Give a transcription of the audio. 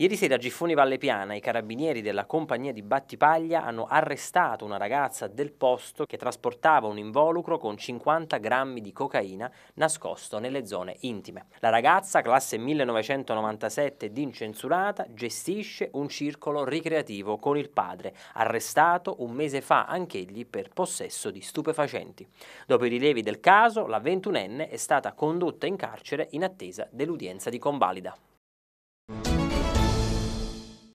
Ieri sera a Giffoni Valle Piana i carabinieri della compagnia di Battipaglia hanno arrestato una ragazza del posto che trasportava un involucro con 50 grammi di cocaina nascosto nelle zone intime. La ragazza, classe 1997 d'incensurata, gestisce un circolo ricreativo con il padre, arrestato un mese fa anch'egli per possesso di stupefacenti. Dopo i rilevi del caso, la ventunenne è stata condotta in carcere in attesa dell'udienza di convalida.